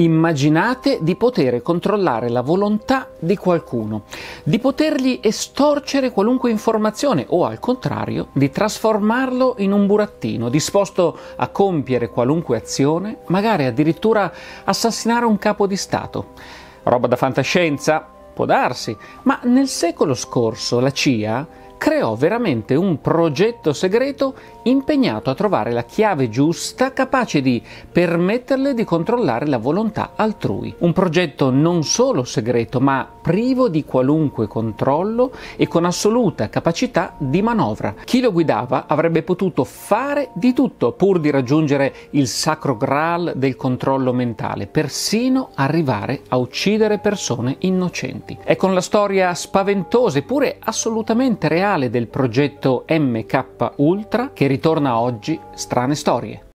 Immaginate di poter controllare la volontà di qualcuno, di potergli estorcere qualunque informazione o al contrario di trasformarlo in un burattino disposto a compiere qualunque azione, magari addirittura assassinare un capo di Stato. Roba da fantascienza? Può darsi, ma nel secolo scorso la CIA creò veramente un progetto segreto impegnato a trovare la chiave giusta capace di permetterle di controllare la volontà altrui. Un progetto non solo segreto, ma privo di qualunque controllo e con assoluta capacità di manovra. Chi lo guidava avrebbe potuto fare di tutto pur di raggiungere il sacro graal del controllo mentale, persino arrivare a uccidere persone innocenti. È con la storia spaventosa eppure assolutamente reale del progetto MK Ultra che ritorna oggi Strane Storie.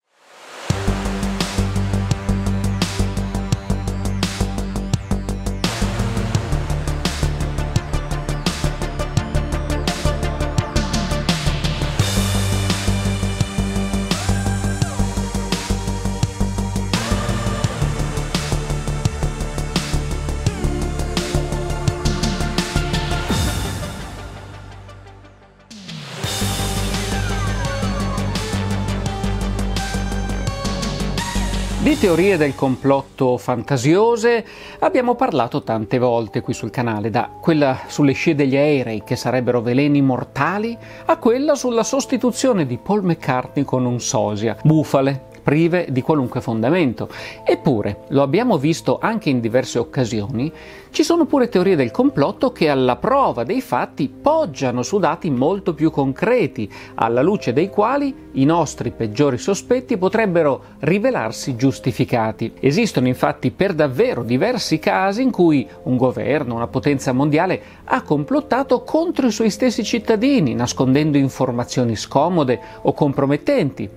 Di teorie del complotto fantasiose abbiamo parlato tante volte qui sul canale, da quella sulle scie degli aerei che sarebbero veleni mortali a quella sulla sostituzione di Paul McCartney con un sosia, bufale prive di qualunque fondamento. Eppure, lo abbiamo visto anche in diverse occasioni, ci sono pure teorie del complotto che alla prova dei fatti poggiano su dati molto più concreti, alla luce dei quali i nostri peggiori sospetti potrebbero rivelarsi giustificati. Esistono infatti per davvero diversi casi in cui un governo, una potenza mondiale ha complottato contro i suoi stessi cittadini, nascondendo informazioni scomode o compromettenti.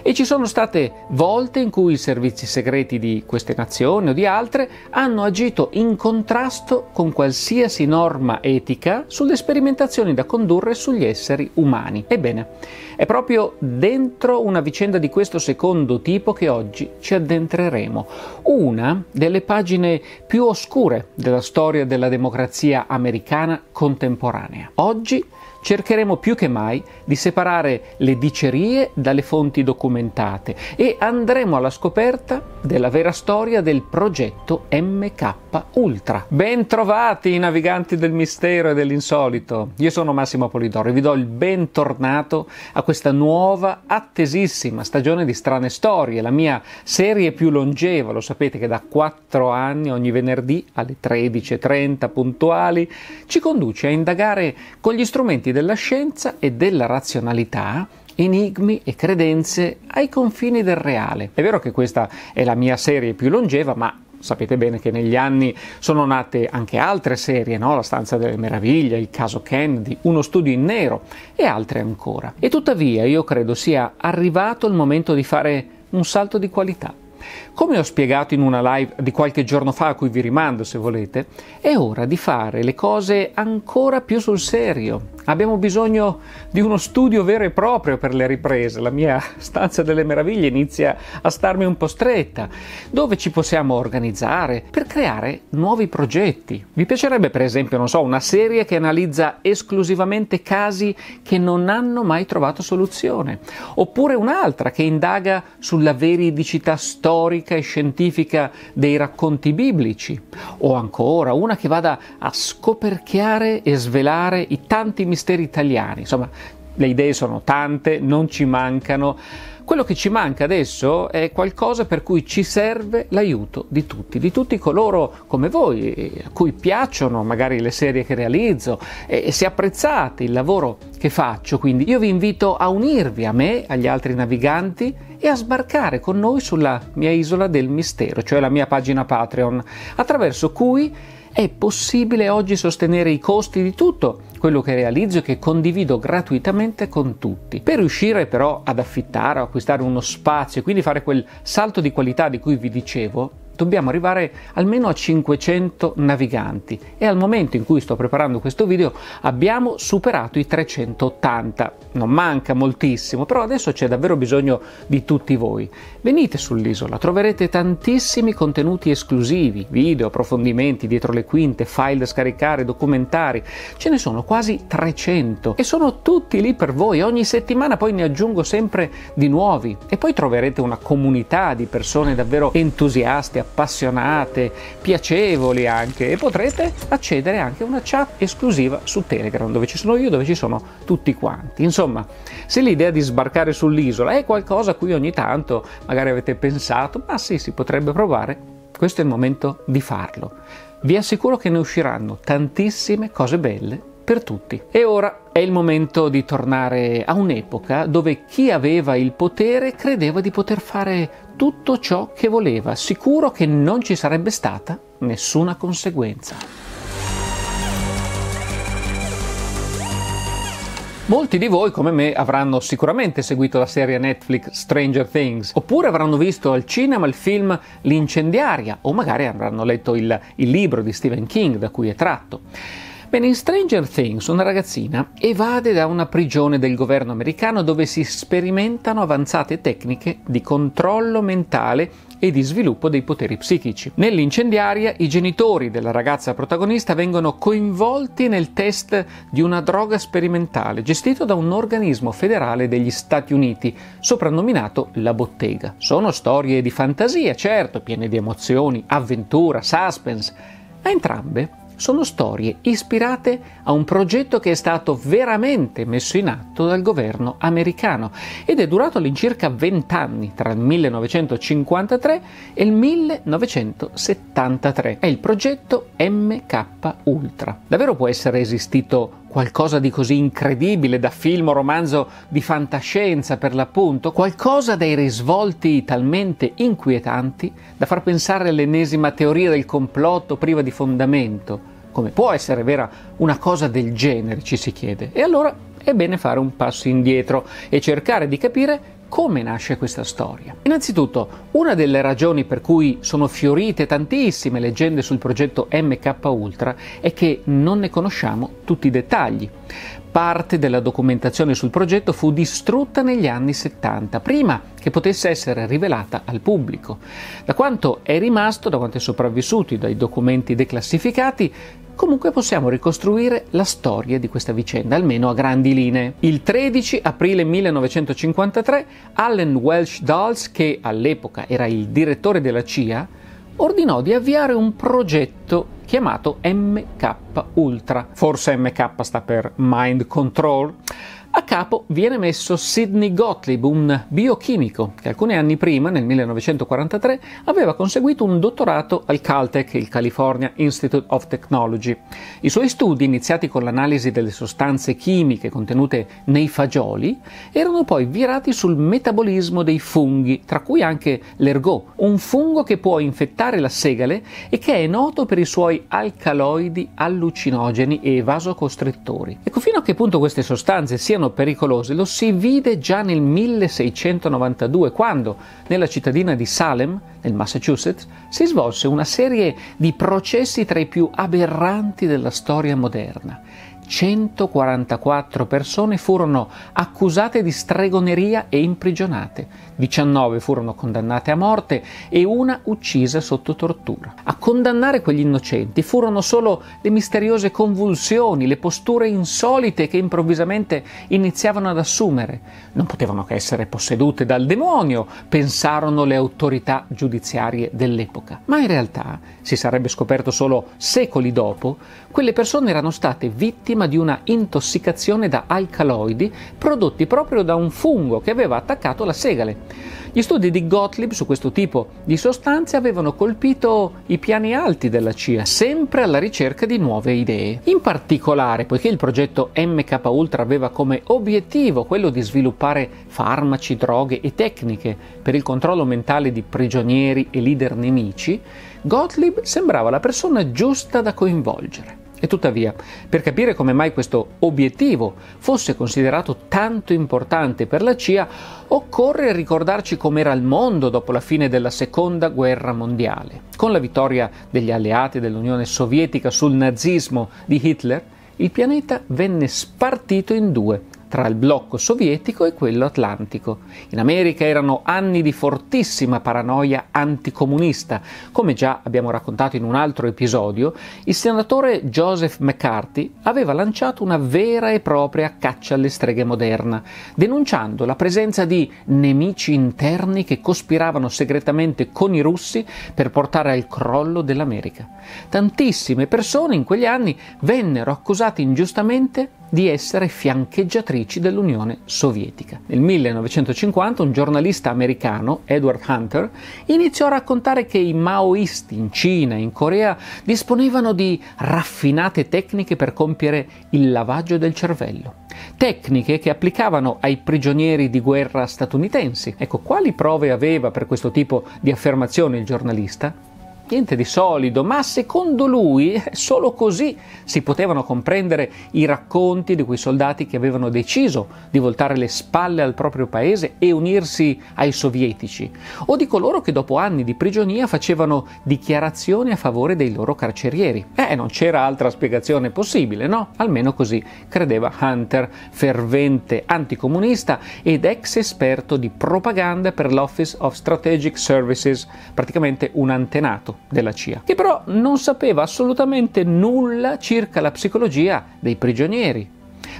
E ci sono state volte in cui i servizi segreti di queste nazioni o di altre hanno agito in contrasto contrasto con qualsiasi norma etica sulle sperimentazioni da condurre sugli esseri umani. Ebbene, è proprio dentro una vicenda di questo secondo tipo che oggi ci addentreremo, una delle pagine più oscure della storia della democrazia americana contemporanea. Oggi cercheremo più che mai di separare le dicerie dalle fonti documentate e andremo alla scoperta della vera storia del progetto MK Ultra. Ben trovati naviganti del mistero e dell'insolito. Io sono Massimo Polidori e vi do il bentornato a questa nuova attesissima stagione di strane storie, la mia serie più longeva, lo sapete che da 4 anni ogni venerdì alle 13:30 puntuali ci conduce a indagare con gli strumenti della scienza e della razionalità enigmi e credenze ai confini del reale. È vero che questa è la mia serie più longeva, ma sapete bene che negli anni sono nate anche altre serie, no? La stanza delle meraviglie, il caso Kennedy, uno studio in nero e altre ancora. E tuttavia io credo sia arrivato il momento di fare un salto di qualità. Come ho spiegato in una live di qualche giorno fa, a cui vi rimando se volete, è ora di fare le cose ancora più sul serio. Abbiamo bisogno di uno studio vero e proprio per le riprese. La mia stanza delle meraviglie inizia a starmi un po' stretta, dove ci possiamo organizzare per creare nuovi progetti. Vi piacerebbe, per esempio, non so, una serie che analizza esclusivamente casi che non hanno mai trovato soluzione, oppure un'altra che indaga sulla veridicità storica storica e scientifica dei racconti biblici, o ancora una che vada a scoperchiare e svelare i tanti misteri italiani. Insomma, le idee sono tante, non ci mancano. Quello che ci manca adesso è qualcosa per cui ci serve l'aiuto di tutti, di tutti coloro come voi, a cui piacciono magari le serie che realizzo e se apprezzate il lavoro che faccio. Quindi io vi invito a unirvi a me, agli altri naviganti, e a sbarcare con noi sulla mia isola del mistero, cioè la mia pagina Patreon, attraverso cui è possibile oggi sostenere i costi di tutto quello che realizzo e che condivido gratuitamente con tutti. Per riuscire però ad affittare o acquistare uno spazio e quindi fare quel salto di qualità di cui vi dicevo, dobbiamo arrivare almeno a 500 naviganti e al momento in cui sto preparando questo video abbiamo superato i 380. Non manca moltissimo, però adesso c'è davvero bisogno di tutti voi. Venite sull'isola, troverete tantissimi contenuti esclusivi, video, approfondimenti dietro le quinte, file da scaricare, documentari. Ce ne sono quasi 300 e sono tutti lì per voi. Ogni settimana poi ne aggiungo sempre di nuovi e poi troverete una comunità di persone davvero entusiaste appassionate, piacevoli anche e potrete accedere anche a una chat esclusiva su Telegram dove ci sono io, dove ci sono tutti quanti. Insomma, se l'idea di sbarcare sull'isola è qualcosa a cui ogni tanto magari avete pensato, ma sì, si potrebbe provare, questo è il momento di farlo. Vi assicuro che ne usciranno tantissime cose belle per tutti. E ora è il momento di tornare a un'epoca dove chi aveva il potere credeva di poter fare tutto ciò che voleva, sicuro che non ci sarebbe stata nessuna conseguenza. Molti di voi, come me, avranno sicuramente seguito la serie Netflix Stranger Things, oppure avranno visto al cinema il film L'incendiaria, o magari avranno letto il, il libro di Stephen King da cui è tratto. Bene, in Stranger Things una ragazzina evade da una prigione del governo americano dove si sperimentano avanzate tecniche di controllo mentale e di sviluppo dei poteri psichici. Nell'incendiaria i genitori della ragazza protagonista vengono coinvolti nel test di una droga sperimentale gestito da un organismo federale degli Stati Uniti, soprannominato la bottega. Sono storie di fantasia, certo, piene di emozioni, avventura, suspense, ma entrambe sono storie ispirate a un progetto che è stato veramente messo in atto dal governo americano ed è durato all'incirca 20 anni tra il 1953 e il 1973. È il progetto MK Ultra. Davvero può essere esistito qualcosa di così incredibile da film o romanzo di fantascienza per l'appunto, qualcosa dai risvolti talmente inquietanti da far pensare all'ennesima teoria del complotto priva di fondamento. Come può essere vera una cosa del genere, ci si chiede. E allora è bene fare un passo indietro e cercare di capire come nasce questa storia? Innanzitutto, una delle ragioni per cui sono fiorite tantissime leggende sul progetto MK Ultra è che non ne conosciamo tutti i dettagli. Parte della documentazione sul progetto fu distrutta negli anni 70, prima che potesse essere rivelata al pubblico. Da quanto è rimasto, da quanto è sopravvissuto dai documenti declassificati, Comunque possiamo ricostruire la storia di questa vicenda, almeno a grandi linee. Il 13 aprile 1953 Allen Welsh Dulles, che all'epoca era il direttore della CIA, ordinò di avviare un progetto chiamato MK Ultra. Forse MK sta per Mind Control? A capo viene messo Sidney Gottlieb, un biochimico che alcuni anni prima, nel 1943, aveva conseguito un dottorato al Caltech, il California Institute of Technology. I suoi studi, iniziati con l'analisi delle sostanze chimiche contenute nei fagioli, erano poi virati sul metabolismo dei funghi, tra cui anche l'ergot, un fungo che può infettare la segale e che è noto per i suoi alcaloidi allucinogeni e vasocostrittori. Ecco, fino a che punto queste sostanze siano sono pericolosi lo si vide già nel 1692, quando nella cittadina di Salem, nel Massachusetts, si svolse una serie di processi tra i più aberranti della storia moderna. 144 persone furono accusate di stregoneria e imprigionate, 19 furono condannate a morte e una uccisa sotto tortura. A condannare quegli innocenti furono solo le misteriose convulsioni, le posture insolite che improvvisamente iniziavano ad assumere. Non potevano che essere possedute dal demonio, pensarono le autorità giudiziarie dell'epoca. Ma in realtà si sarebbe scoperto solo secoli dopo quelle persone erano state vittime di una intossicazione da alcaloidi prodotti proprio da un fungo che aveva attaccato la segale. Gli studi di Gottlieb su questo tipo di sostanze avevano colpito i piani alti della CIA, sempre alla ricerca di nuove idee. In particolare, poiché il progetto MK Ultra aveva come obiettivo quello di sviluppare farmaci, droghe e tecniche per il controllo mentale di prigionieri e leader nemici, Gottlieb sembrava la persona giusta da coinvolgere. E tuttavia, per capire come mai questo obiettivo fosse considerato tanto importante per la CIA, occorre ricordarci com'era il mondo dopo la fine della Seconda Guerra Mondiale. Con la vittoria degli alleati dell'Unione Sovietica sul nazismo di Hitler, il pianeta venne spartito in due tra il blocco sovietico e quello atlantico. In America erano anni di fortissima paranoia anticomunista. Come già abbiamo raccontato in un altro episodio, il senatore Joseph McCarthy aveva lanciato una vera e propria caccia alle streghe moderna, denunciando la presenza di nemici interni che cospiravano segretamente con i russi per portare al crollo dell'America. Tantissime persone in quegli anni vennero accusate ingiustamente di essere fiancheggiatrici dell'Unione Sovietica. Nel 1950 un giornalista americano, Edward Hunter, iniziò a raccontare che i maoisti in Cina e in Corea disponevano di raffinate tecniche per compiere il lavaggio del cervello. Tecniche che applicavano ai prigionieri di guerra statunitensi. Ecco, quali prove aveva per questo tipo di affermazione il giornalista? niente di solido, ma secondo lui eh, solo così si potevano comprendere i racconti di quei soldati che avevano deciso di voltare le spalle al proprio paese e unirsi ai sovietici, o di coloro che dopo anni di prigionia facevano dichiarazioni a favore dei loro carcerieri. Eh, non c'era altra spiegazione possibile, no? Almeno così credeva Hunter, fervente anticomunista ed ex esperto di propaganda per l'Office of Strategic Services, praticamente un antenato della CIA, che però non sapeva assolutamente nulla circa la psicologia dei prigionieri,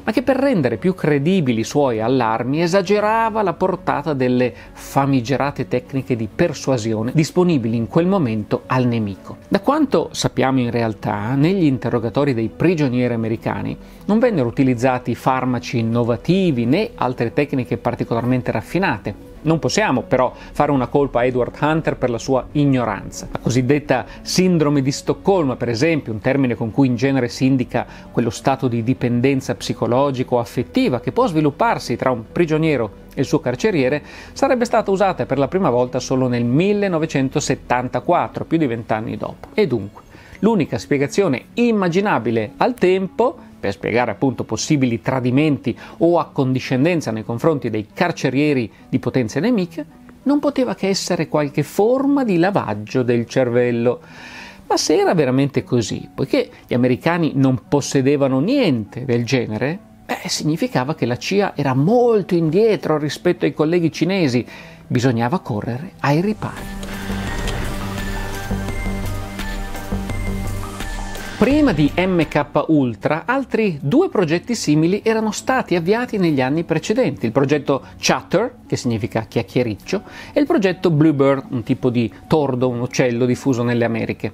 ma che per rendere più credibili i suoi allarmi esagerava la portata delle famigerate tecniche di persuasione disponibili in quel momento al nemico. Da quanto sappiamo in realtà, negli interrogatori dei prigionieri americani non vennero utilizzati farmaci innovativi né altre tecniche particolarmente raffinate. Non possiamo però fare una colpa a Edward Hunter per la sua ignoranza. La cosiddetta sindrome di Stoccolma, per esempio, un termine con cui in genere si indica quello stato di dipendenza psicologico-affettiva che può svilupparsi tra un prigioniero e il suo carceriere, sarebbe stata usata per la prima volta solo nel 1974, più di vent'anni dopo. E dunque, l'unica spiegazione immaginabile al tempo per spiegare appunto possibili tradimenti o accondiscendenza nei confronti dei carcerieri di potenze nemiche, non poteva che essere qualche forma di lavaggio del cervello. Ma se era veramente così, poiché gli americani non possedevano niente del genere, beh, significava che la CIA era molto indietro rispetto ai colleghi cinesi, bisognava correre ai ripari. Prima di MK Ultra, altri due progetti simili erano stati avviati negli anni precedenti, il progetto Chatter, che significa chiacchiericcio, e il progetto Bluebird, un tipo di tordo, un uccello diffuso nelle Americhe.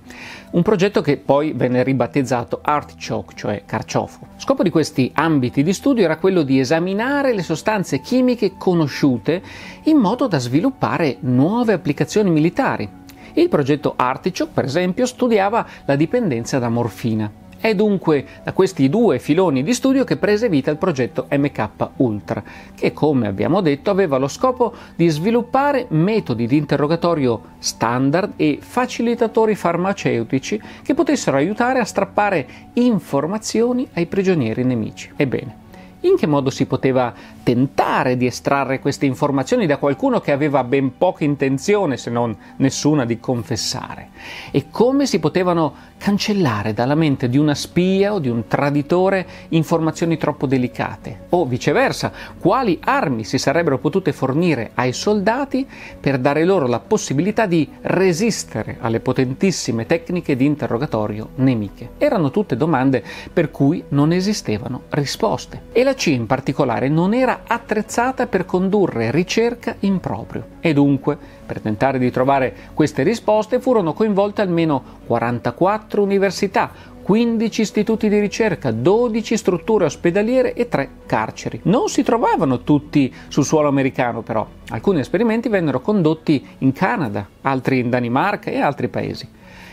Un progetto che poi venne ribattezzato Artichoke, cioè carciofo. Scopo di questi ambiti di studio era quello di esaminare le sostanze chimiche conosciute in modo da sviluppare nuove applicazioni militari, il progetto Artichoke, per esempio, studiava la dipendenza da morfina. È dunque da questi due filoni di studio che prese vita il progetto MK Ultra, che come abbiamo detto aveva lo scopo di sviluppare metodi di interrogatorio standard e facilitatori farmaceutici che potessero aiutare a strappare informazioni ai prigionieri nemici. Ebbene, in che modo si poteva tentare di estrarre queste informazioni da qualcuno che aveva ben poca intenzione, se non nessuna, di confessare, e come si potevano cancellare dalla mente di una spia o di un traditore informazioni troppo delicate, o viceversa, quali armi si sarebbero potute fornire ai soldati per dare loro la possibilità di resistere alle potentissime tecniche di interrogatorio nemiche. Erano tutte domande per cui non esistevano risposte. E la C in particolare non era era attrezzata per condurre ricerca in proprio e dunque, per tentare di trovare queste risposte, furono coinvolte almeno 44 università, 15 istituti di ricerca, 12 strutture ospedaliere e 3 carceri. Non si trovavano tutti sul suolo americano però, alcuni esperimenti vennero condotti in Canada, altri in Danimarca e altri paesi.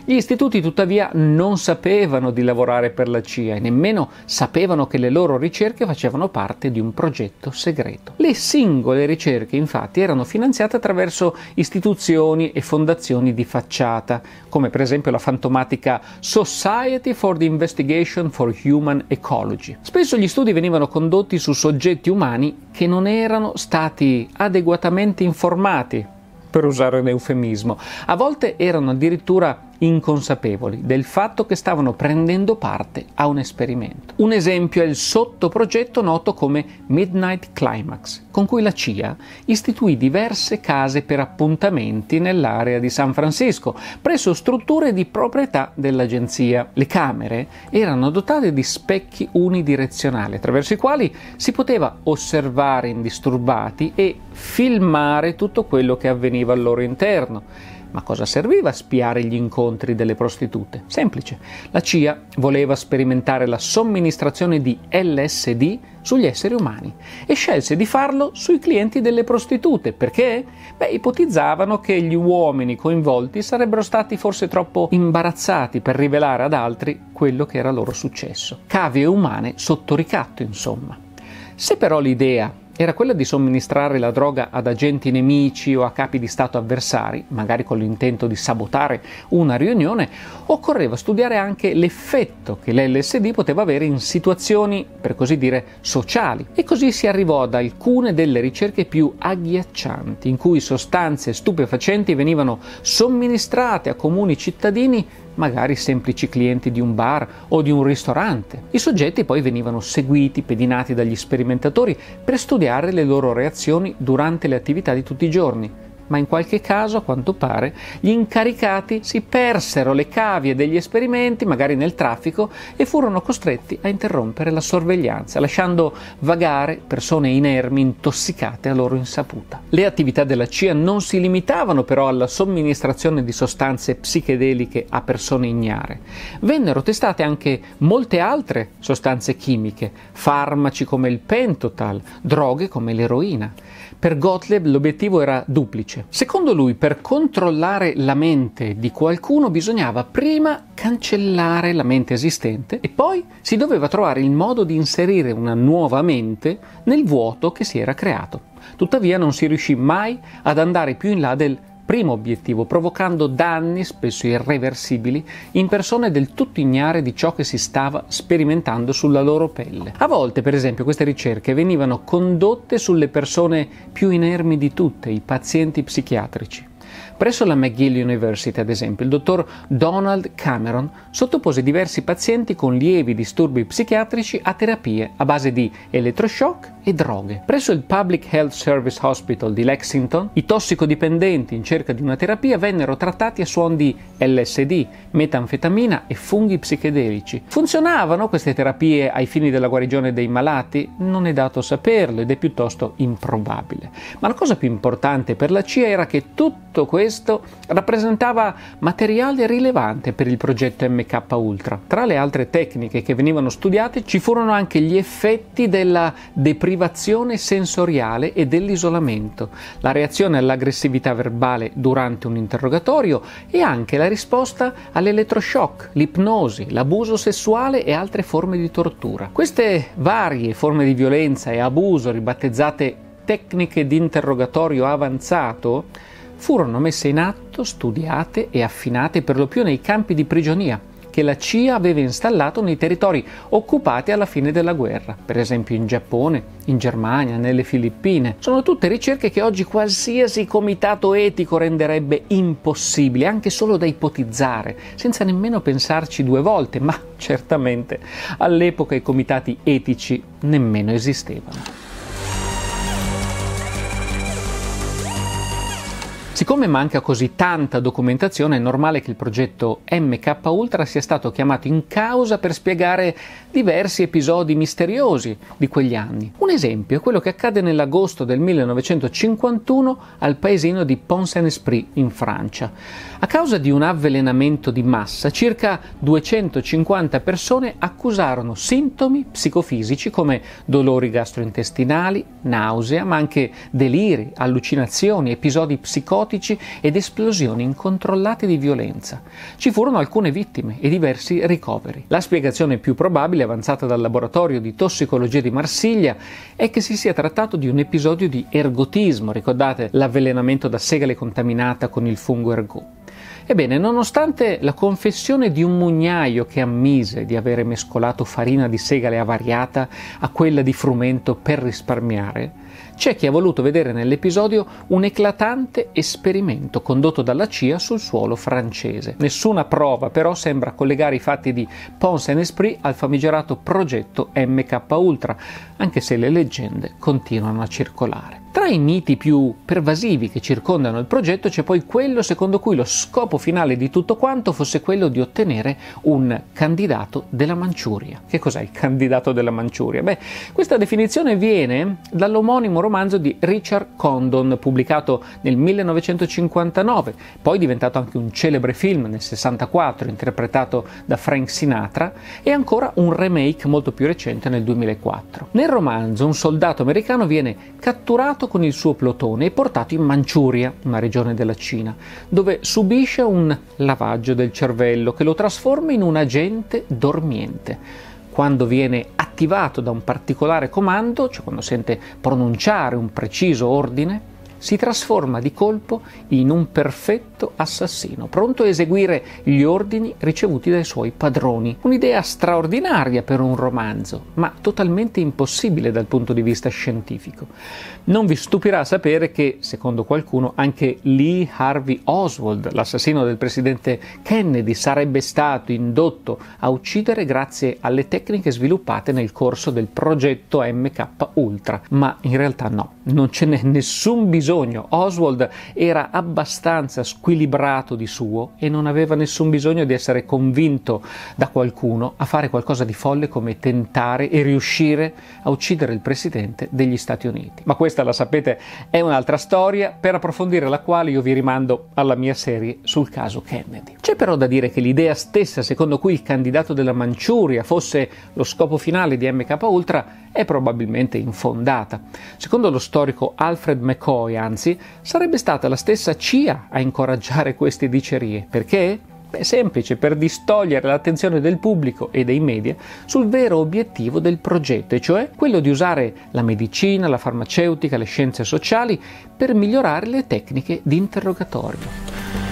Gli istituti tuttavia non sapevano di lavorare per la CIA e nemmeno sapevano che le loro ricerche facevano parte di un progetto segreto. Le singole ricerche infatti erano finanziate attraverso istituzioni e fondazioni di facciata, come per esempio la fantomatica Society for the Investigation for Human Ecology. Spesso gli studi venivano condotti su soggetti umani che non erano stati adeguatamente informati per usare un eufemismo. A volte erano addirittura inconsapevoli del fatto che stavano prendendo parte a un esperimento. Un esempio è il sottoprogetto noto come Midnight Climax, con cui la CIA istituì diverse case per appuntamenti nell'area di San Francisco, presso strutture di proprietà dell'agenzia. Le camere erano dotate di specchi unidirezionali, attraverso i quali si poteva osservare indisturbati e filmare tutto quello che avveniva al loro interno ma cosa serviva a spiare gli incontri delle prostitute? Semplice. La CIA voleva sperimentare la somministrazione di LSD sugli esseri umani e scelse di farlo sui clienti delle prostitute perché? Beh, ipotizzavano che gli uomini coinvolti sarebbero stati forse troppo imbarazzati per rivelare ad altri quello che era loro successo. Cavie umane sotto ricatto, insomma. Se però l'idea era quella di somministrare la droga ad agenti nemici o a capi di Stato avversari, magari con l'intento di sabotare una riunione, occorreva studiare anche l'effetto che l'LSD poteva avere in situazioni, per così dire, sociali. E così si arrivò ad alcune delle ricerche più agghiaccianti, in cui sostanze stupefacenti venivano somministrate a comuni cittadini magari semplici clienti di un bar o di un ristorante. I soggetti poi venivano seguiti, pedinati dagli sperimentatori per studiare le loro reazioni durante le attività di tutti i giorni ma in qualche caso, a quanto pare, gli incaricati si persero le cavie degli esperimenti, magari nel traffico, e furono costretti a interrompere la sorveglianza, lasciando vagare persone inermi, intossicate a loro insaputa. Le attività della CIA non si limitavano però alla somministrazione di sostanze psichedeliche a persone ignare. Vennero testate anche molte altre sostanze chimiche, farmaci come il pentotal, droghe come l'eroina. Per Gottlieb l'obiettivo era duplice. Secondo lui, per controllare la mente di qualcuno bisognava prima cancellare la mente esistente e poi si doveva trovare il modo di inserire una nuova mente nel vuoto che si era creato. Tuttavia non si riuscì mai ad andare più in là del primo obiettivo, provocando danni spesso irreversibili in persone del tutto ignare di ciò che si stava sperimentando sulla loro pelle. A volte, per esempio, queste ricerche venivano condotte sulle persone più inermi di tutte, i pazienti psichiatrici. Presso la McGill University, ad esempio, il dottor Donald Cameron sottopose diversi pazienti con lievi disturbi psichiatrici a terapie a base di elettroshock e droghe. Presso il Public Health Service Hospital di Lexington, i tossicodipendenti in cerca di una terapia vennero trattati a suon di LSD, metanfetamina e funghi psichedelici. Funzionavano queste terapie ai fini della guarigione dei malati? Non è dato saperlo ed è piuttosto improbabile. Ma la cosa più importante per la CIA era che tutto questo questo rappresentava materiale rilevante per il progetto MK Ultra. Tra le altre tecniche che venivano studiate ci furono anche gli effetti della deprivazione sensoriale e dell'isolamento, la reazione all'aggressività verbale durante un interrogatorio e anche la risposta all'elettroshock, l'ipnosi, l'abuso sessuale e altre forme di tortura. Queste varie forme di violenza e abuso ribattezzate tecniche di interrogatorio avanzato furono messe in atto, studiate e affinate per lo più nei campi di prigionia che la CIA aveva installato nei territori occupati alla fine della guerra, per esempio in Giappone, in Germania, nelle Filippine. Sono tutte ricerche che oggi qualsiasi comitato etico renderebbe impossibile, anche solo da ipotizzare, senza nemmeno pensarci due volte, ma certamente all'epoca i comitati etici nemmeno esistevano. Siccome manca così tanta documentazione è normale che il progetto MK Ultra sia stato chiamato in causa per spiegare diversi episodi misteriosi di quegli anni. Un esempio è quello che accade nell'agosto del 1951 al paesino di Pont-Saint-Esprit in Francia. A causa di un avvelenamento di massa, circa 250 persone accusarono sintomi psicofisici come dolori gastrointestinali, nausea, ma anche deliri, allucinazioni, episodi psicotici erotici ed esplosioni incontrollate di violenza. Ci furono alcune vittime e diversi ricoveri. La spiegazione più probabile avanzata dal laboratorio di tossicologia di Marsiglia è che si sia trattato di un episodio di ergotismo, ricordate l'avvelenamento da segale contaminata con il fungo ergot. Ebbene, nonostante la confessione di un mugnaio che ammise di avere mescolato farina di segale avariata a quella di frumento per risparmiare, c'è chi ha voluto vedere nell'episodio un eclatante esperimento condotto dalla CIA sul suolo francese. Nessuna prova però sembra collegare i fatti di Pons en Esprit al famigerato progetto MK Ultra, anche se le leggende continuano a circolare. Tra i miti più pervasivi che circondano il progetto c'è poi quello secondo cui lo scopo finale di tutto quanto fosse quello di ottenere un candidato della Manciuria. Che cos'è il candidato della Manciuria? Beh, questa definizione viene dall'omonimo romanzo di Richard Condon, pubblicato nel 1959, poi diventato anche un celebre film nel 64, interpretato da Frank Sinatra, e ancora un remake molto più recente nel 2004. Nel romanzo un soldato americano viene catturato armato con il suo plotone e portato in Manciuria, una regione della Cina, dove subisce un lavaggio del cervello che lo trasforma in un agente dormiente. Quando viene attivato da un particolare comando, cioè quando sente pronunciare un preciso ordine, si trasforma di colpo in un perfetto perfetto assassino, pronto a eseguire gli ordini ricevuti dai suoi padroni. Un'idea straordinaria per un romanzo, ma totalmente impossibile dal punto di vista scientifico. Non vi stupirà sapere che, secondo qualcuno, anche Lee Harvey Oswald, l'assassino del presidente Kennedy, sarebbe stato indotto a uccidere grazie alle tecniche sviluppate nel corso del progetto MK Ultra, ma in realtà no, non ce n'è nessun bisogno. Oswald era abbastanza squisito equilibrato di suo e non aveva nessun bisogno di essere convinto da qualcuno a fare qualcosa di folle come tentare e riuscire a uccidere il presidente degli Stati Uniti. Ma questa, la sapete, è un'altra storia per approfondire la quale io vi rimando alla mia serie sul caso Kennedy. C'è però da dire che l'idea stessa secondo cui il candidato della Manciuria fosse lo scopo finale di MK Ultra è probabilmente infondata. Secondo lo storico Alfred McCoy, anzi, sarebbe stata la stessa CIA a incoraggiare mangiare queste dicerie. Perché? Beh, semplice, per distogliere l'attenzione del pubblico e dei media sul vero obiettivo del progetto, e cioè quello di usare la medicina, la farmaceutica, le scienze sociali per migliorare le tecniche di interrogatorio.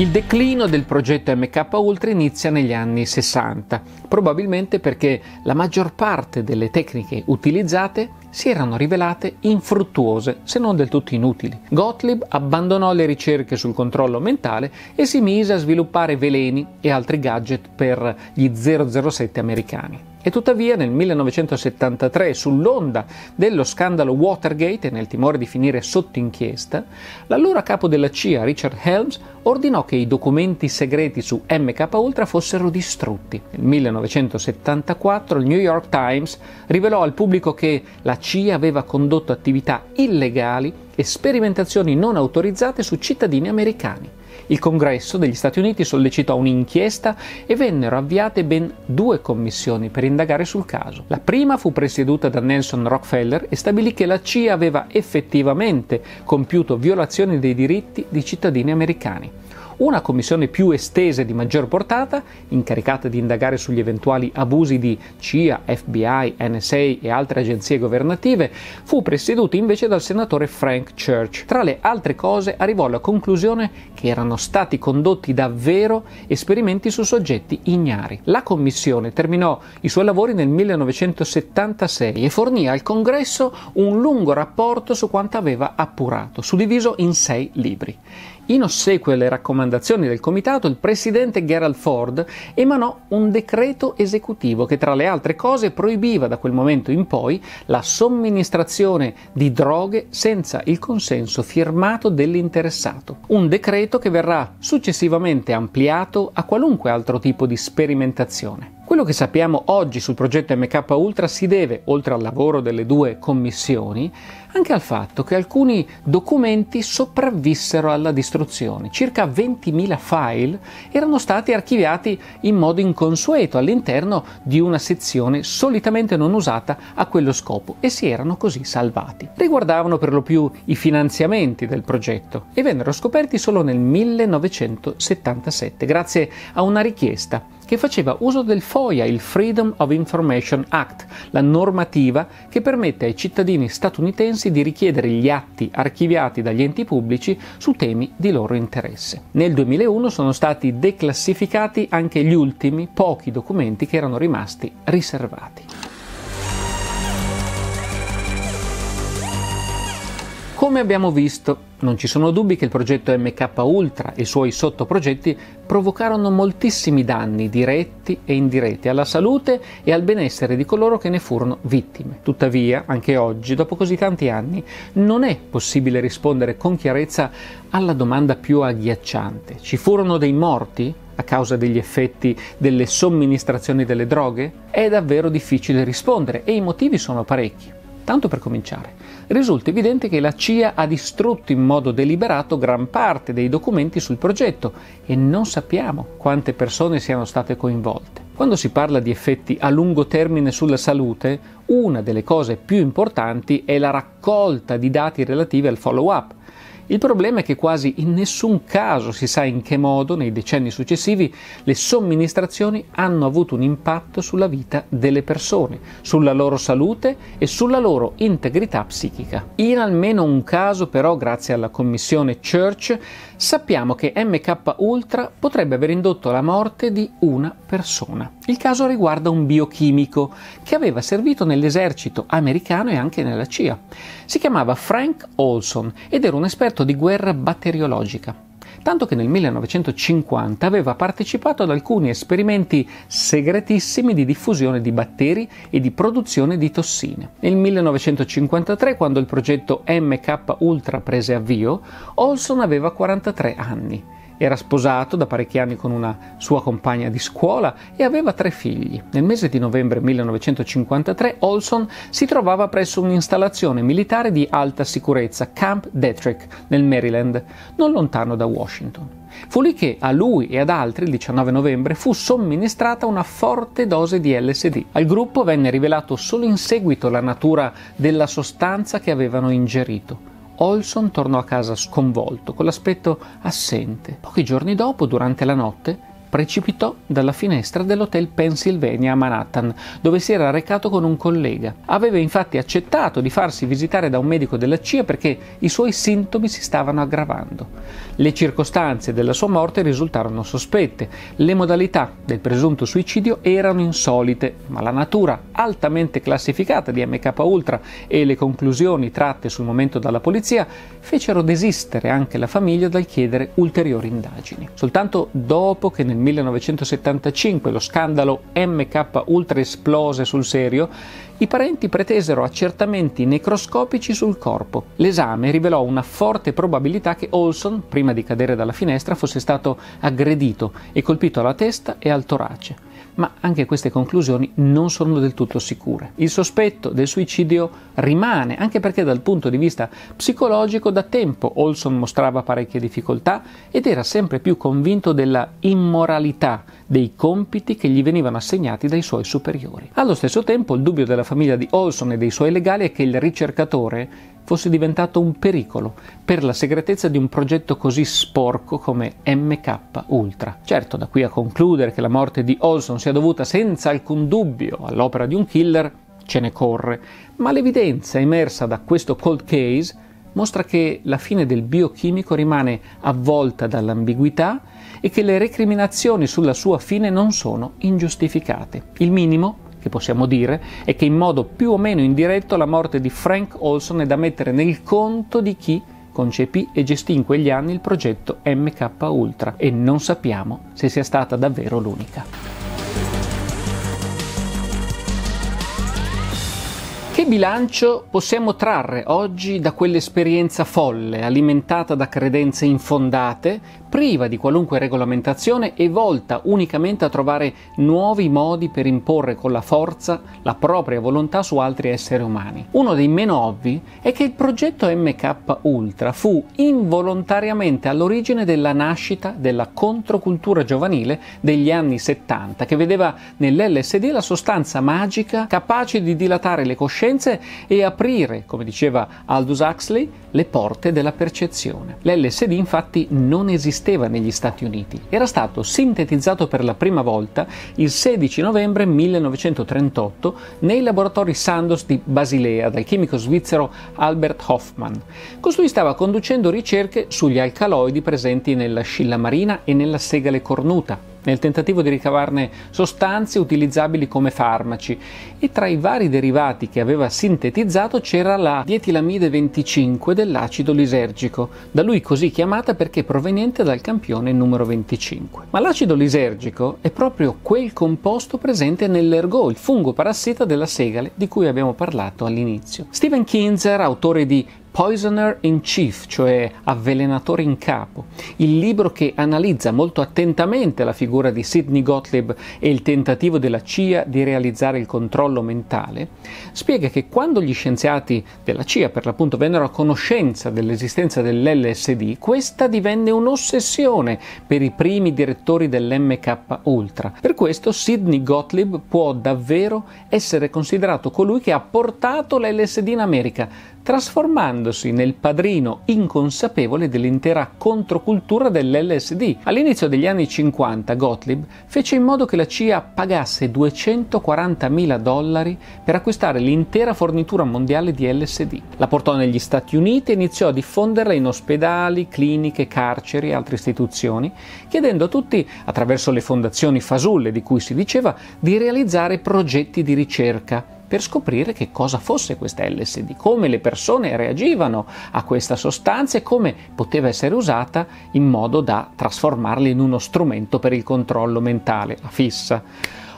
Il declino del progetto MK Ultra inizia negli anni 60, probabilmente perché la maggior parte delle tecniche utilizzate si erano rivelate infruttuose, se non del tutto inutili. Gottlieb abbandonò le ricerche sul controllo mentale e si mise a sviluppare veleni e altri gadget per gli 007 americani. E tuttavia nel 1973, sull'onda dello scandalo Watergate e nel timore di finire sotto inchiesta, l'allora capo della CIA Richard Helms ordinò che i documenti segreti su MK Ultra fossero distrutti. Nel 1974 il New York Times rivelò al pubblico che la CIA aveva condotto attività illegali e sperimentazioni non autorizzate su cittadini americani. Il Congresso degli Stati Uniti sollecitò un'inchiesta e vennero avviate ben due commissioni per indagare sul caso. La prima fu presieduta da Nelson Rockefeller e stabilì che la CIA aveva effettivamente compiuto violazioni dei diritti di cittadini americani una commissione più estesa e di maggior portata, incaricata di indagare sugli eventuali abusi di CIA, FBI, NSA e altre agenzie governative, fu presieduta invece dal senatore Frank Church. Tra le altre cose arrivò alla conclusione che erano stati condotti davvero esperimenti su soggetti ignari. La commissione terminò i suoi lavori nel 1976 e fornì al Congresso un lungo rapporto su quanto aveva appurato, suddiviso in sei libri. In ossequio alle raccomandazioni del comitato, il presidente Gerald Ford emanò un decreto esecutivo che tra le altre cose proibiva da quel momento in poi la somministrazione di droghe senza il consenso firmato dell'interessato. Un decreto che verrà successivamente ampliato a qualunque altro tipo di sperimentazione. Quello che sappiamo oggi sul progetto MK Ultra si deve, oltre al lavoro delle due commissioni, anche al fatto che alcuni documenti sopravvissero alla distruzione. Circa 20.000 file erano stati archiviati in modo inconsueto all'interno di una sezione solitamente non usata a quello scopo e si erano così salvati. Riguardavano per lo più i finanziamenti del progetto e vennero scoperti solo nel 1977 grazie a una richiesta che faceva uso del FOIA, il Freedom of Information Act, la normativa che permette ai cittadini statunitensi di richiedere gli atti archiviati dagli enti pubblici su temi di loro interesse. Nel 2001 sono stati declassificati anche gli ultimi pochi documenti che erano rimasti riservati. Come abbiamo visto, non ci sono dubbi che il progetto MK Ultra e i suoi sottoprogetti provocarono moltissimi danni diretti e indiretti alla salute e al benessere di coloro che ne furono vittime. Tuttavia, anche oggi, dopo così tanti anni, non è possibile rispondere con chiarezza alla domanda più agghiacciante. Ci furono dei morti? a causa degli effetti delle somministrazioni delle droghe? È davvero difficile rispondere e i motivi sono parecchi. Tanto per cominciare, risulta evidente che la CIA ha distrutto in modo deliberato gran parte dei documenti sul progetto e non sappiamo quante persone siano state coinvolte. Quando si parla di effetti a lungo termine sulla salute, una delle cose più importanti è la raccolta di dati relativi al follow-up, il problema è che quasi in nessun caso si sa in che modo nei decenni successivi le somministrazioni hanno avuto un impatto sulla vita delle persone, sulla loro salute e sulla loro integrità psichica. In almeno un caso però, grazie alla commissione Church, sappiamo che MK Ultra potrebbe aver indotto la morte di una persona. Il caso riguarda un biochimico che aveva servito nell'esercito americano e anche nella CIA. Si chiamava Frank Olson ed era un esperto esperto di guerra batteriologica, tanto che nel 1950 aveva partecipato ad alcuni esperimenti segretissimi di diffusione di batteri e di produzione di tossine. Nel 1953, quando il progetto MK Ultra prese avvio, Olson aveva 43 anni era sposato da parecchi anni con una sua compagna di scuola e aveva tre figli. Nel mese di novembre 1953 Olson si trovava presso un'installazione militare di alta sicurezza, Camp Detrick, nel Maryland, non lontano da Washington. Fu lì che a lui e ad altri, il 19 novembre, fu somministrata una forte dose di LSD. Al gruppo venne rivelato solo in seguito la natura della sostanza che avevano ingerito. Olson tornò a casa sconvolto, con l'aspetto assente. Pochi giorni dopo, durante la notte, precipitò dalla finestra dell'hotel Pennsylvania a Manhattan, dove si era recato con un collega. Aveva infatti accettato di farsi visitare da un medico della CIA perché i suoi sintomi si stavano aggravando. Le circostanze della sua morte risultarono sospette, le modalità del presunto suicidio erano insolite, ma la natura altamente classificata di MK Ultra e le conclusioni tratte sul momento dalla polizia fecero desistere anche la famiglia dal chiedere ulteriori indagini. Soltanto dopo che nel 1975 lo scandalo MK Ultra esplose sul serio, i parenti pretesero accertamenti necroscopici sul corpo. L'esame rivelò una forte probabilità che Olson, prima di cadere dalla finestra, fosse stato aggredito e colpito alla testa e al torace ma anche queste conclusioni non sono del tutto sicure. Il sospetto del suicidio rimane, anche perché dal punto di vista psicologico da tempo Olson mostrava parecchie difficoltà ed era sempre più convinto della immoralità dei compiti che gli venivano assegnati dai suoi superiori. Allo stesso tempo il dubbio della famiglia di Olson e dei suoi legali è che il ricercatore fosse diventato un pericolo per la segretezza di un progetto così sporco come MK Ultra. Certo, da qui a concludere che la morte di Olson sia dovuta senza alcun dubbio all'opera di un killer, ce ne corre, ma l'evidenza emersa da questo cold case mostra che la fine del biochimico rimane avvolta dall'ambiguità e che le recriminazioni sulla sua fine non sono ingiustificate. Il minimo che possiamo dire è che in modo più o meno indiretto la morte di Frank Olson è da mettere nel conto di chi concepì e gestì in quegli anni il progetto MK Ultra e non sappiamo se sia stata davvero l'unica. Che bilancio possiamo trarre oggi da quell'esperienza folle, alimentata da credenze infondate, priva di qualunque regolamentazione e volta unicamente a trovare nuovi modi per imporre con la forza la propria volontà su altri esseri umani. Uno dei meno ovvi è che il progetto MK Ultra fu involontariamente all'origine della nascita della controcultura giovanile degli anni 70 che vedeva nell'LSD la sostanza magica capace di dilatare le coscienze e aprire, come diceva Aldous Huxley, le porte della percezione. L'LSD infatti non esisteva esisteva negli Stati Uniti. Era stato sintetizzato per la prima volta il 16 novembre 1938 nei laboratori Sandoz di Basilea dal chimico svizzero Albert Hoffman. Costui stava conducendo ricerche sugli alcaloidi presenti nella scilla marina e nella segale cornuta, nel tentativo di ricavarne sostanze utilizzabili come farmaci e tra i vari derivati che aveva sintetizzato c'era la dietilamide 25 dell'acido lisergico, da lui così chiamata perché proveniente dal campione numero 25. Ma l'acido lisergico è proprio quel composto presente nell'ergot, il fungo parassita della segale di cui abbiamo parlato all'inizio. Steven Kinzer, autore di Poisoner in Chief, cioè avvelenatore in capo, il libro che analizza molto attentamente la figura di Sidney Gottlieb e il tentativo della CIA di realizzare il controllo mentale, spiega che quando gli scienziati della CIA per l'appunto vennero a conoscenza dell'esistenza dell'LSD, questa divenne un'ossessione per i primi direttori dell'MK Ultra. Per questo Sidney Gottlieb può davvero essere considerato colui che ha portato l'LSD in America trasformandosi nel padrino inconsapevole dell'intera controcultura dell'LSD. All'inizio degli anni 50 Gottlieb fece in modo che la CIA pagasse 240 mila dollari per acquistare l'intera fornitura mondiale di LSD. La portò negli Stati Uniti e iniziò a diffonderla in ospedali, cliniche, carceri e altre istituzioni, chiedendo a tutti, attraverso le fondazioni fasulle di cui si diceva, di realizzare progetti di ricerca per scoprire che cosa fosse questa LSD, come le persone reagivano a questa sostanza e come poteva essere usata in modo da trasformarla in uno strumento per il controllo mentale, la fissa.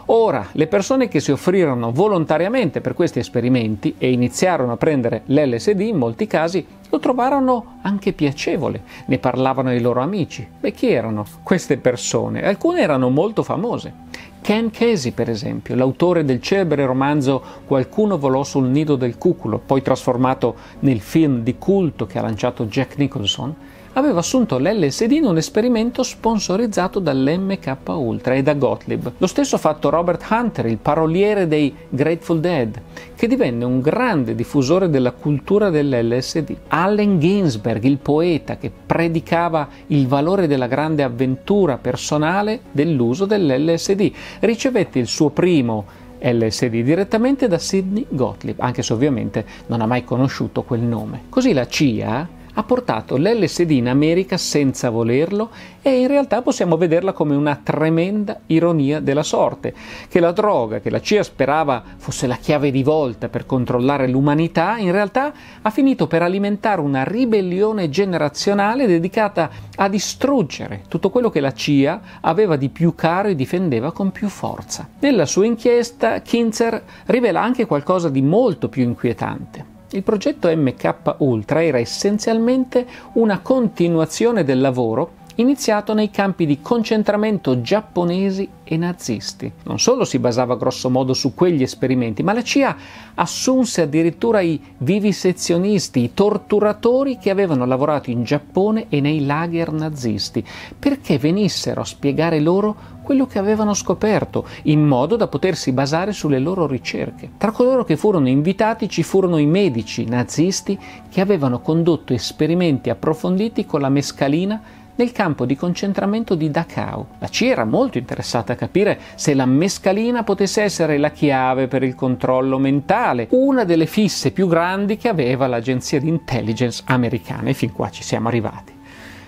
Ora, le persone che si offrirono volontariamente per questi esperimenti e iniziarono a prendere l'LSD in molti casi lo trovarono anche piacevole, ne parlavano ai loro amici. Beh, chi erano queste persone? Alcune erano molto famose. Ken Casey, per esempio, l'autore del celebre romanzo Qualcuno volò sul nido del cuculo, poi trasformato nel film di culto che ha lanciato Jack Nicholson, aveva assunto l'LSD in un esperimento sponsorizzato dall'MK Ultra e da Gottlieb. Lo stesso ha fatto Robert Hunter, il paroliere dei Grateful Dead, che divenne un grande diffusore della cultura dell'LSD. Allen Ginsberg, il poeta che predicava il valore della grande avventura personale dell'uso dell'LSD, ricevette il suo primo LSD direttamente da Sidney Gottlieb, anche se ovviamente non ha mai conosciuto quel nome. Così la CIA ha portato l'LSD in America senza volerlo e in realtà possiamo vederla come una tremenda ironia della sorte, che la droga che la CIA sperava fosse la chiave di volta per controllare l'umanità, in realtà ha finito per alimentare una ribellione generazionale dedicata a distruggere tutto quello che la CIA aveva di più caro e difendeva con più forza. Nella sua inchiesta Kinzer rivela anche qualcosa di molto più inquietante. Il progetto MK Ultra era essenzialmente una continuazione del lavoro iniziato nei campi di concentramento giapponesi e nazisti. Non solo si basava grossomodo su quegli esperimenti, ma la CIA assunse addirittura i vivisezionisti, i torturatori che avevano lavorato in Giappone e nei lager nazisti, perché venissero a spiegare loro quello che avevano scoperto, in modo da potersi basare sulle loro ricerche. Tra coloro che furono invitati ci furono i medici nazisti che avevano condotto esperimenti approfonditi con la mescalina nel campo di concentramento di Dachau. La CIA era molto interessata a capire se la mescalina potesse essere la chiave per il controllo mentale, una delle fisse più grandi che aveva l'agenzia di intelligence americana e fin qua ci siamo arrivati.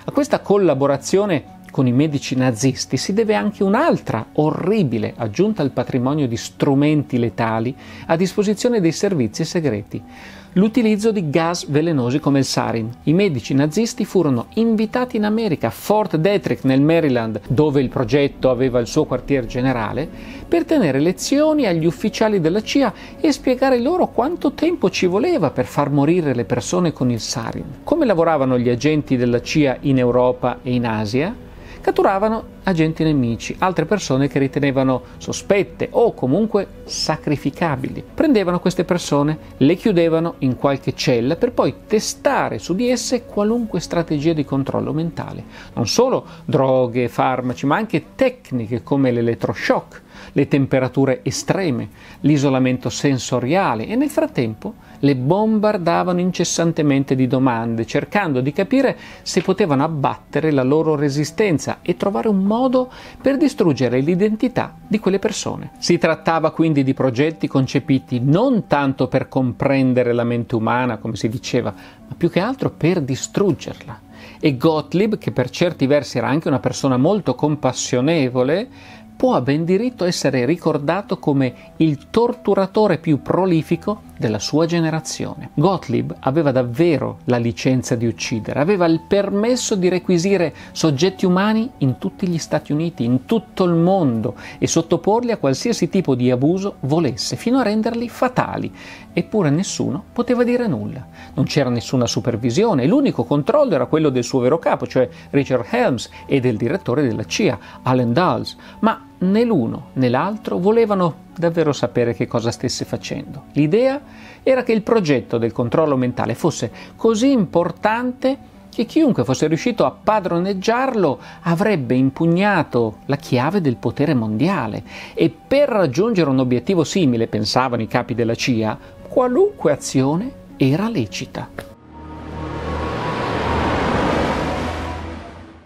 A questa collaborazione con i medici nazisti si deve anche un'altra orribile aggiunta al patrimonio di strumenti letali a disposizione dei servizi segreti l'utilizzo di gas velenosi come il sarin. I medici nazisti furono invitati in America, a Fort Detrick nel Maryland, dove il progetto aveva il suo quartier generale, per tenere lezioni agli ufficiali della CIA e spiegare loro quanto tempo ci voleva per far morire le persone con il sarin. Come lavoravano gli agenti della CIA in Europa e in Asia? catturavano agenti nemici, altre persone che ritenevano sospette o comunque sacrificabili. Prendevano queste persone, le chiudevano in qualche cella per poi testare su di esse qualunque strategia di controllo mentale. Non solo droghe, farmaci, ma anche tecniche come l'elettroshock, le temperature estreme, l'isolamento sensoriale e nel frattempo le bombardavano incessantemente di domande, cercando di capire se potevano abbattere la loro resistenza e trovare un modo per distruggere l'identità di quelle persone. Si trattava quindi di progetti concepiti non tanto per comprendere la mente umana, come si diceva, ma più che altro per distruggerla. E Gottlieb, che per certi versi era anche una persona molto compassionevole, può a ben diritto essere ricordato come il torturatore più prolifico della sua generazione. Gottlieb aveva davvero la licenza di uccidere, aveva il permesso di requisire soggetti umani in tutti gli Stati Uniti, in tutto il mondo e sottoporli a qualsiasi tipo di abuso volesse, fino a renderli fatali Eppure nessuno poteva dire nulla. Non c'era nessuna supervisione, l'unico controllo era quello del suo vero capo, cioè Richard Helms, e del direttore della CIA, Allen Dulles. Ma né l'uno né l'altro volevano davvero sapere che cosa stesse facendo. L'idea era che il progetto del controllo mentale fosse così importante che chiunque fosse riuscito a padroneggiarlo avrebbe impugnato la chiave del potere mondiale e per raggiungere un obiettivo simile, pensavano i capi della CIA, qualunque azione era lecita.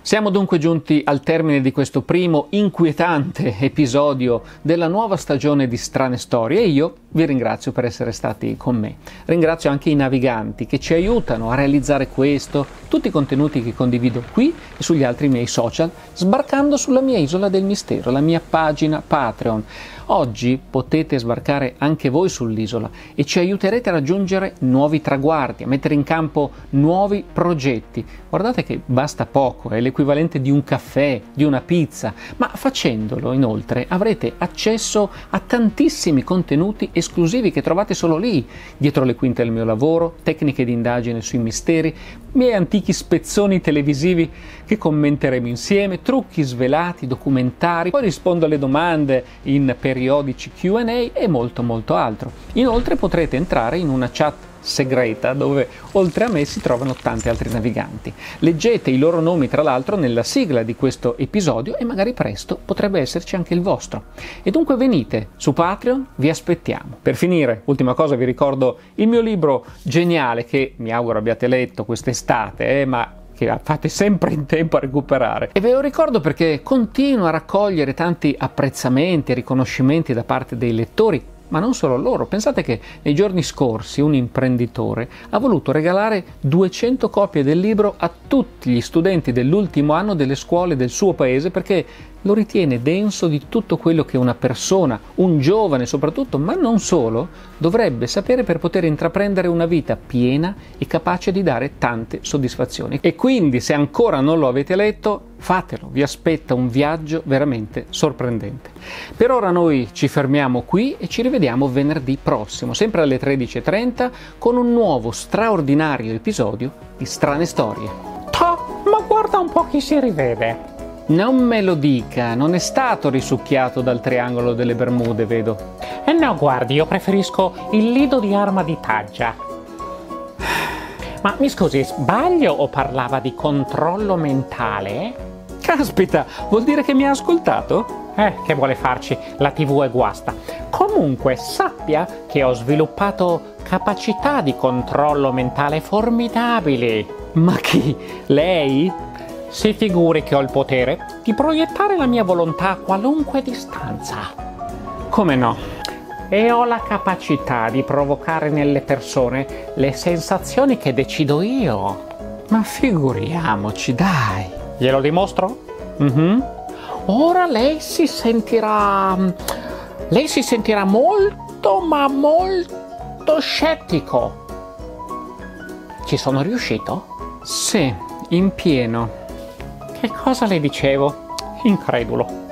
Siamo dunque giunti al termine di questo primo inquietante episodio della nuova stagione di Strane Storie e io vi ringrazio per essere stati con me. Ringrazio anche i naviganti che ci aiutano a realizzare questo, tutti i contenuti che condivido qui e sugli altri miei social, sbarcando sulla mia isola del mistero, la mia pagina Patreon Oggi potete sbarcare anche voi sull'isola e ci aiuterete a raggiungere nuovi traguardi, a mettere in campo nuovi progetti. Guardate che basta poco, è l'equivalente di un caffè, di una pizza, ma facendolo inoltre avrete accesso a tantissimi contenuti esclusivi che trovate solo lì, dietro le quinte del mio lavoro, tecniche di indagine sui misteri, miei antichi spezzoni televisivi che commenteremo insieme, trucchi svelati, documentari, poi rispondo alle domande in periodo periodici QA e molto molto altro. Inoltre potrete entrare in una chat segreta dove oltre a me si trovano tanti altri naviganti. Leggete i loro nomi tra l'altro nella sigla di questo episodio e magari presto potrebbe esserci anche il vostro. E dunque venite su Patreon, vi aspettiamo. Per finire, ultima cosa vi ricordo il mio libro geniale che mi auguro abbiate letto quest'estate, eh, ma che fate sempre in tempo a recuperare. E ve lo ricordo perché continua a raccogliere tanti apprezzamenti e riconoscimenti da parte dei lettori, ma non solo loro. Pensate che nei giorni scorsi un imprenditore ha voluto regalare 200 copie del libro a tutti gli studenti dell'ultimo anno delle scuole del suo paese perché lo ritiene denso di tutto quello che una persona, un giovane soprattutto, ma non solo, dovrebbe sapere per poter intraprendere una vita piena e capace di dare tante soddisfazioni. E quindi, se ancora non lo avete letto, fatelo, vi aspetta un viaggio veramente sorprendente. Per ora noi ci fermiamo qui e ci rivediamo venerdì prossimo, sempre alle 13.30, con un nuovo straordinario episodio di Strane Storie. Ta, ma guarda un po' chi si rivede! Non me lo dica, non è stato risucchiato dal triangolo delle Bermude, vedo. Eh no, guardi, io preferisco il lido di Arma di Taggia. Ma mi scusi, sbaglio o parlava di controllo mentale? Caspita, vuol dire che mi ha ascoltato? Eh, che vuole farci? La TV è guasta. Comunque sappia che ho sviluppato capacità di controllo mentale formidabili. Ma chi? Lei? Si figuri che ho il potere di proiettare la mia volontà a qualunque distanza. Come no? E ho la capacità di provocare nelle persone le sensazioni che decido io. Ma figuriamoci, dai. Glielo dimostro? Mm-hmm. Ora lei si sentirà... Mm, lei si sentirà molto, ma molto scettico. Ci sono riuscito? Sì, in pieno. Che cosa le dicevo? Incredulo.